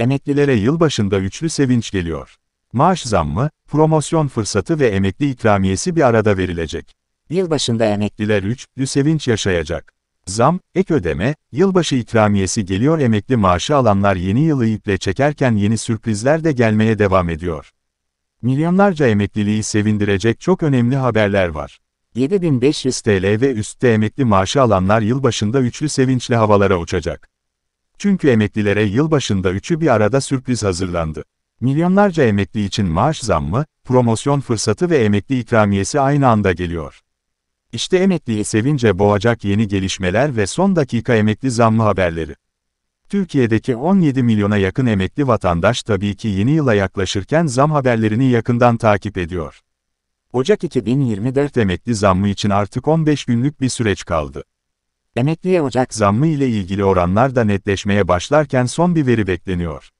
Emeklilere yılbaşında üçlü sevinç geliyor. Maaş zammı, promosyon fırsatı ve emekli ikramiyesi bir arada verilecek. Yılbaşında emekliler üçlü sevinç yaşayacak. Zam, ek ödeme, yılbaşı ikramiyesi geliyor emekli maaşı alanlar yeni yılı iple çekerken yeni sürprizler de gelmeye devam ediyor. Milyonlarca emekliliği sevindirecek çok önemli haberler var. 7500 TL ve üstte emekli maaşı alanlar yılbaşında üçlü sevinçle havalara uçacak. Çünkü emeklilere yılbaşında üçü bir arada sürpriz hazırlandı. Milyonlarca emekli için maaş zammı, promosyon fırsatı ve emekli ikramiyesi aynı anda geliyor. İşte emekliyi sevince boğacak yeni gelişmeler ve son dakika emekli zammı haberleri. Türkiye'deki 17 milyona yakın emekli vatandaş tabii ki yeni yıla yaklaşırken zam haberlerini yakından takip ediyor. Ocak 2024 emekli zammı için artık 15 günlük bir süreç kaldı. Emekliye Ocak zammı ile ilgili oranlar da netleşmeye başlarken son bir veri bekleniyor.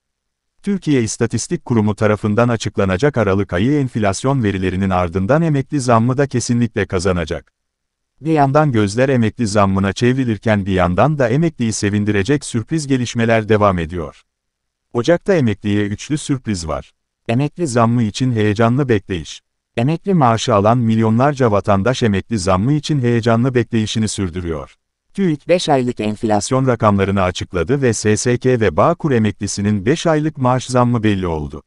Türkiye İstatistik Kurumu tarafından açıklanacak Aralık ayı enflasyon verilerinin ardından emekli zammı da kesinlikle kazanacak. Bir yandan gözler emekli zammına çevrilirken bir yandan da emekliyi sevindirecek sürpriz gelişmeler devam ediyor. Ocak'ta emekliye üçlü sürpriz var. Emekli zammı için heyecanlı bekleyiş. Emekli maaşı alan milyonlarca vatandaş emekli zammı için heyecanlı bekleyişini sürdürüyor. TÜİK 5 aylık enflasyon rakamlarını açıkladı ve SSK ve Bağkur emeklisinin 5 aylık maaş zammı belli oldu.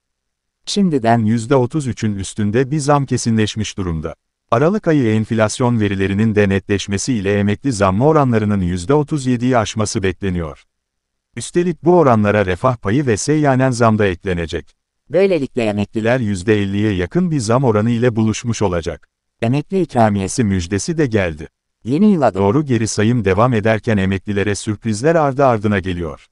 Şimdiden %33'ün üstünde bir zam kesinleşmiş durumda. Aralık ayı enflasyon verilerinin de netleşmesi ile emekli zammı oranlarının %37'yi aşması bekleniyor. Üstelik bu oranlara refah payı ve seyyanen zam da eklenecek. Böylelikle emekliler %50'ye yakın bir zam oranı ile buluşmuş olacak. Emekli ikramiyesi müjdesi de geldi. Yeni yıla doğru geri sayım devam ederken emeklilere sürprizler ardı ardına geliyor.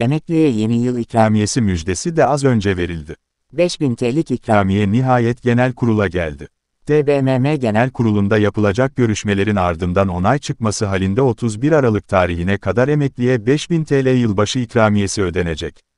Emekliye yeni yıl ikramiyesi müjdesi de az önce verildi. 5000 TL'lik ikramiye nihayet genel kurula geldi. TBMM Genel Kurulu'nda yapılacak görüşmelerin ardından onay çıkması halinde 31 Aralık tarihine kadar emekliye 5000 TL yılbaşı ikramiyesi ödenecek.